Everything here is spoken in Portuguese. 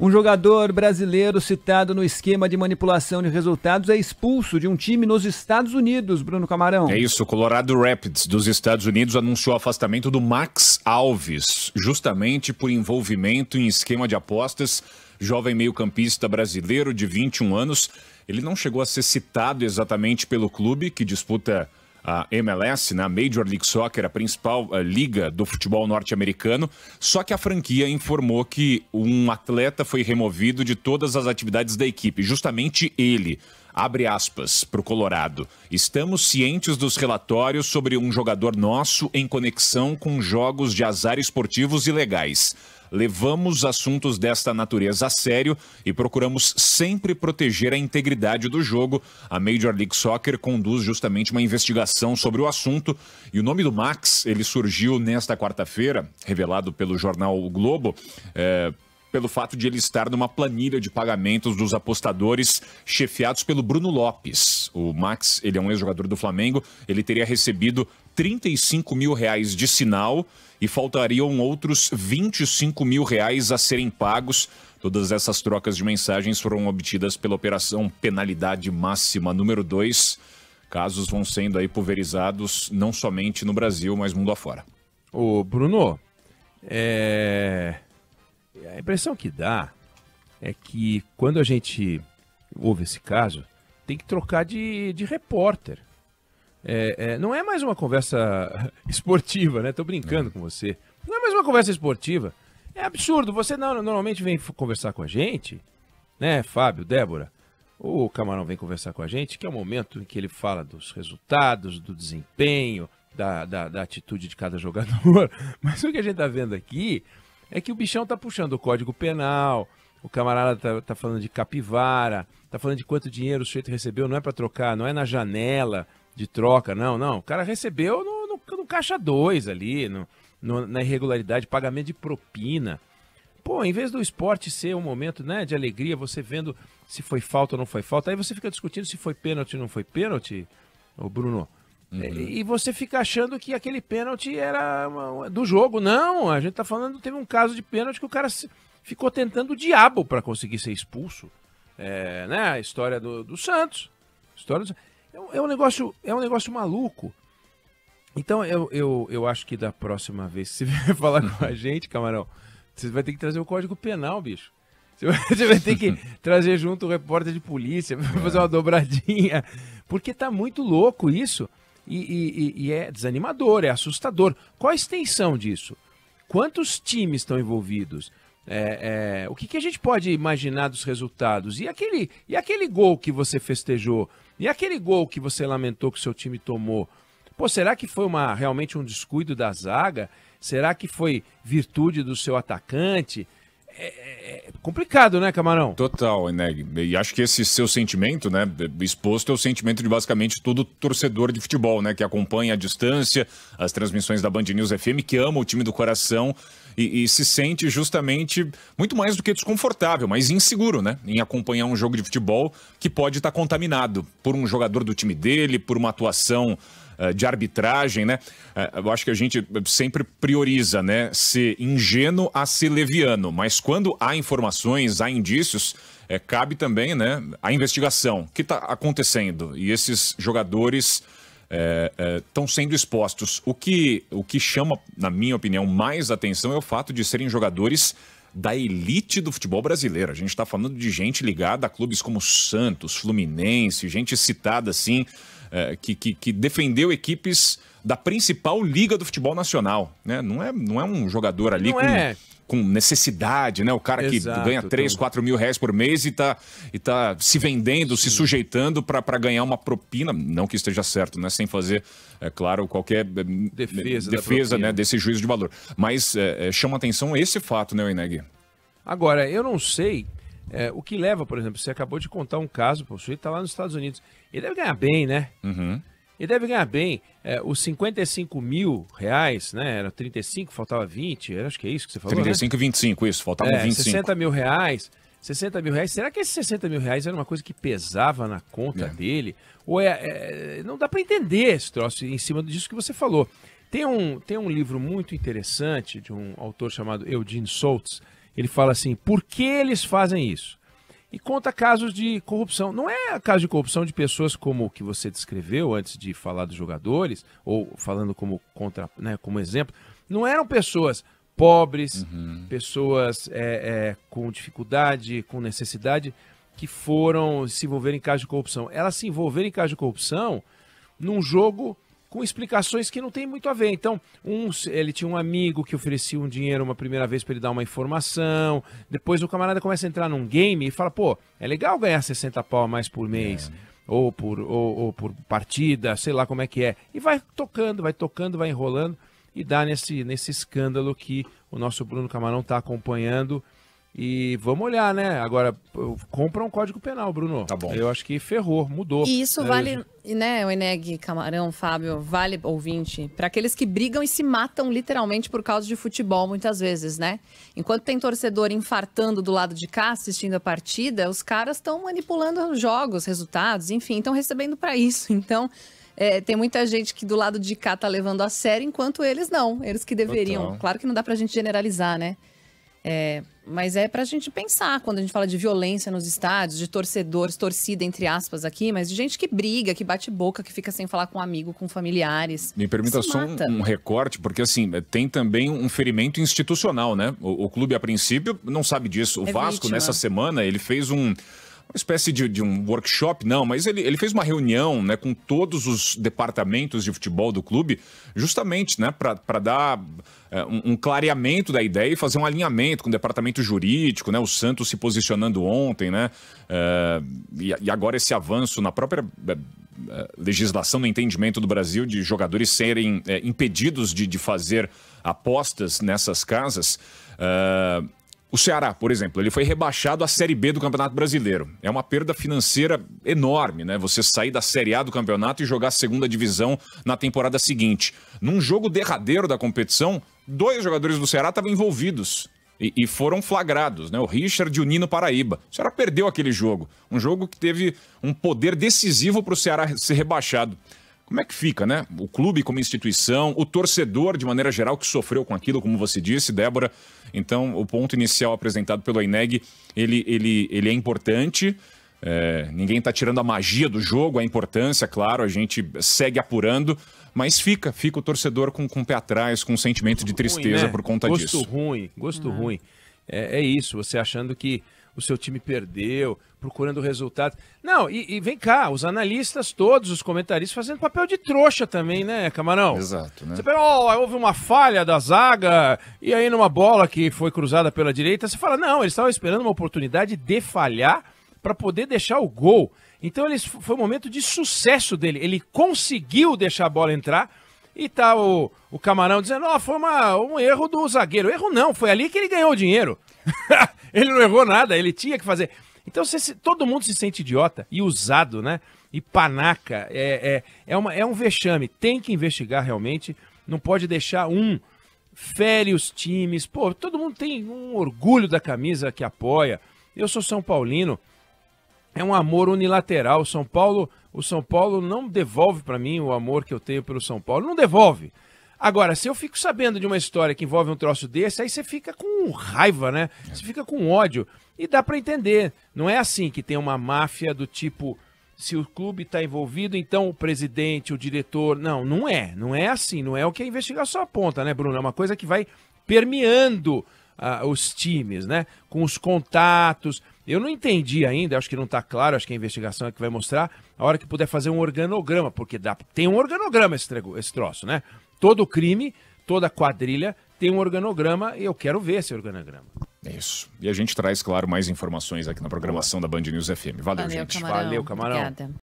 Um jogador brasileiro citado no esquema de manipulação de resultados é expulso de um time nos Estados Unidos, Bruno Camarão. É isso, o Colorado Rapids dos Estados Unidos anunciou o afastamento do Max Alves, justamente por envolvimento em esquema de apostas. Jovem meio-campista brasileiro de 21 anos, ele não chegou a ser citado exatamente pelo clube que disputa a MLS, né, Major League Soccer, a principal uh, liga do futebol norte-americano. Só que a franquia informou que um atleta foi removido de todas as atividades da equipe, justamente ele. Abre aspas para o Colorado. Estamos cientes dos relatórios sobre um jogador nosso em conexão com jogos de azar esportivos ilegais. Levamos assuntos desta natureza a sério e procuramos sempre proteger a integridade do jogo. A Major League Soccer conduz justamente uma investigação sobre o assunto e o nome do Max ele surgiu nesta quarta-feira, revelado pelo jornal o Globo. É pelo fato de ele estar numa planilha de pagamentos dos apostadores chefiados pelo Bruno Lopes. O Max, ele é um ex-jogador do Flamengo, ele teria recebido 35 mil reais de sinal e faltariam outros 25 mil reais a serem pagos. Todas essas trocas de mensagens foram obtidas pela Operação Penalidade Máxima número 2. Casos vão sendo aí pulverizados não somente no Brasil, mas mundo afora. Ô, Bruno, é a impressão que dá é que quando a gente ouve esse caso, tem que trocar de, de repórter. É, é, não é mais uma conversa esportiva, né? Tô brincando é. com você. Não é mais uma conversa esportiva. É absurdo. Você não, normalmente vem conversar com a gente, né, Fábio, Débora? O Camarão vem conversar com a gente, que é o momento em que ele fala dos resultados, do desempenho, da, da, da atitude de cada jogador. Mas o que a gente tá vendo aqui é que o bichão tá puxando o Código Penal, o camarada tá, tá falando de capivara, tá falando de quanto dinheiro o sujeito recebeu, não é para trocar, não é na janela de troca, não, não. O cara recebeu no, no, no caixa 2 ali, no, no, na irregularidade, pagamento de propina. Pô, em vez do esporte ser um momento né, de alegria, você vendo se foi falta ou não foi falta, aí você fica discutindo se foi pênalti ou não foi pênalti, ô Bruno. Uhum. E você fica achando que aquele pênalti era do jogo. Não, a gente tá falando, teve um caso de pênalti que o cara ficou tentando o diabo para conseguir ser expulso. É, né? A história do, do Santos. História do... É, é, um negócio, é um negócio maluco. Então eu, eu, eu acho que da próxima vez que você vier falar com a gente, camarão, você vai ter que trazer o código penal, bicho. Você vai ter que trazer junto o repórter de polícia, fazer uma dobradinha, porque tá muito louco isso e, e, e é desanimador, é assustador. Qual a extensão disso? Quantos times estão envolvidos? É, é, o que, que, a gente pode imaginar dos resultados? E aquele, e aquele gol que você festejou? E aquele gol que você lamentou que o seu time tomou? Pô, será que foi uma, realmente um descuido da zaga? Será que foi virtude do seu atacante? Complicado, né, Camarão? Total, Eneg. Né? E acho que esse seu sentimento, né, exposto é o sentimento de basicamente todo torcedor de futebol, né, que acompanha à distância as transmissões da Band News FM, que ama o time do coração e, e se sente justamente muito mais do que desconfortável, mas inseguro, né, em acompanhar um jogo de futebol que pode estar tá contaminado por um jogador do time dele, por uma atuação eh, de arbitragem, né? Eh, eu acho que a gente sempre prioriza, né? Ser ingênuo a ser leviano, mas quando há informações, há indícios, é, cabe também, né? A investigação. O que está acontecendo? E esses jogadores estão é, é, sendo expostos. O que, o que chama, na minha opinião, mais atenção é o fato de serem jogadores da elite do futebol brasileiro. A gente está falando de gente ligada a clubes como Santos, Fluminense, gente citada assim é, que, que, que, defendeu equipes da principal liga do futebol nacional. Né? Não, é, não é um jogador ali não com. É com necessidade, né? O cara que ganha 3, 4 mil reais por mês e tá, e tá se vendendo, Sim. se sujeitando para ganhar uma propina, não que esteja certo, né? Sem fazer, é claro, qualquer é, defesa, defesa né? desse juízo de valor. Mas é, é chama atenção esse fato, né, Ineg? Agora, eu não sei é, o que leva, por exemplo, você acabou de contar um caso, o sujeito está lá nos Estados Unidos. Ele deve ganhar bem, né? Uhum. Ele deve ganhar bem. É, os 55 mil reais, né? Era 35, faltava 20, acho que é isso que você falou. 35 né? e né? 25, isso, faltava é, 25. 60 mil reais. 60 mil reais, será que esses 60 mil reais era uma coisa que pesava na conta é. dele? Ou é, é Não dá para entender esse troço em cima disso que você falou. Tem um, tem um livro muito interessante de um autor chamado Eugene Soltz, ele fala assim: por que eles fazem isso? E conta casos de corrupção. Não é caso de corrupção de pessoas como o que você descreveu antes de falar dos jogadores, ou falando como, contra, né, como exemplo. Não eram pessoas pobres, uhum. pessoas é, é, com dificuldade, com necessidade, que foram se envolver em casos de corrupção. Elas se envolveram em casos de corrupção num jogo com explicações que não tem muito a ver. Então, um, ele tinha um amigo que oferecia um dinheiro uma primeira vez para ele dar uma informação. Depois o camarada começa a entrar num game e fala: pô, é legal ganhar 60 pau a mais por mês. É. Ou por, ou, ou por partida, sei lá como é que é. E vai tocando, vai tocando, vai enrolando e dá nesse, nesse escândalo que o nosso Bruno Camarão está acompanhando e vamos olhar, né? Agora, compra um código penal, Bruno. Tá bom. Eu acho que ferrou, mudou. E isso né? vale, né, o Eneg, Camarão, Fábio, vale, ouvinte, para aqueles que brigam e se matam literalmente por causa de futebol, muitas vezes, né? Enquanto tem torcedor infartando do lado de cá, assistindo a partida, os caras estão manipulando jogos, resultados, enfim, estão recebendo para isso. Então, é, tem muita gente que do lado de cá tá levando a sério, enquanto eles não. Eles que deveriam. Total. Claro que não dá pra gente generalizar, né? É, mas é para a gente pensar quando a gente fala de violência nos estádios, de torcedores, torcida entre aspas aqui, mas de gente que briga, que bate boca, que fica sem falar com um amigo, com familiares. Me permita só um, um, recorte, porque assim, tem também um ferimento institucional, né? O, o clube, a princípio, não sabe disso. O é Vasco, vítima. nessa semana, ele fez um uma espécie de, de, um workshop, não, mas ele, ele fez uma reunião né, com todos os departamentos de futebol do clube, justamente né, para dar é, um, um, clareamento da ideia e fazer um alinhamento com o departamento jurídico, né, o Santos se posicionando ontem, né, é, e, e, agora esse avanço na própria. É, legislação no entendimento do Brasil de jogadores serem impedidos de, de fazer apostas nessas casas. Uh, o Ceará, por exemplo, ele foi rebaixado à Série B do Campeonato Brasileiro. É uma perda financeira enorme, né? Você sair da Série A do campeonato e jogar a segunda divisão na temporada seguinte. Num jogo derradeiro da competição, dois jogadores do Ceará estavam envolvidos e, e, foram flagrados, né? O Richard e o Nino Paraíba. O Ceará perdeu aquele jogo. Um jogo que teve um poder decisivo para o Ceará ser rebaixado. Como é que fica, né? O clube como instituição, o torcedor de maneira geral que sofreu com aquilo, como você disse, Débora. Então, o ponto inicial apresentado pelo INEG, ele, ele, ele é importante. É, ninguém está tirando a magia do jogo, a importância, claro, a gente segue apurando, mas fica, fica o torcedor com, com o pé atrás, com um sentimento de tristeza ruim, né? por conta gosto disso. Gosto ruim, gosto hum. ruim. É, é isso, você achando que o seu time perdeu, procurando o resultado. Não, e, e, vem cá, os analistas todos, os comentaristas fazendo papel de trouxa também, né, Camarão? Exato, né? Você pega, ó, oh, houve uma falha da zaga, e aí numa bola que foi cruzada pela direita, você fala, não, eles estavam esperando uma oportunidade de falhar para poder deixar o gol. Então eles, foi um momento de sucesso dele, ele conseguiu deixar a bola entrar e tá o, o Camarão dizendo, ó, oh, foi uma, um erro do zagueiro. Erro não, foi ali que ele ganhou o dinheiro. ele não errou nada, ele tinha que fazer. Então se, todo mundo se sente idiota e usado, né? E panaca. É, é, é, uma, é um vexame. Tem que investigar realmente. Não pode deixar um. Fere os times. Pô, todo mundo tem um orgulho da camisa que apoia. Eu sou São Paulino. É um amor unilateral. São Paulo o São Paulo não devolve para mim o amor que eu tenho pelo São Paulo. Não devolve. Agora, se eu fico sabendo de uma história que envolve um troço desse, aí você fica com raiva, né? Você fica com ódio. E dá para entender. Não é assim que tem uma máfia do tipo se o clube está envolvido, então o presidente, o diretor. Não, não é. Não é assim. Não é o que a investigação aponta, né, Bruno? É uma coisa que vai permeando uh, os times, né? Com os contatos. Eu não entendi ainda, acho que não está claro, acho que a investigação é que vai mostrar, a hora que puder fazer um organograma, porque dá, tem um organograma esse, esse troço, né? Todo crime, toda quadrilha tem um organograma e eu quero ver esse organograma. Isso. E a gente traz, claro, mais informações aqui na programação da Band News FM. Valeu, Valeu gente. Camarão. Valeu, Camarão. Obrigada.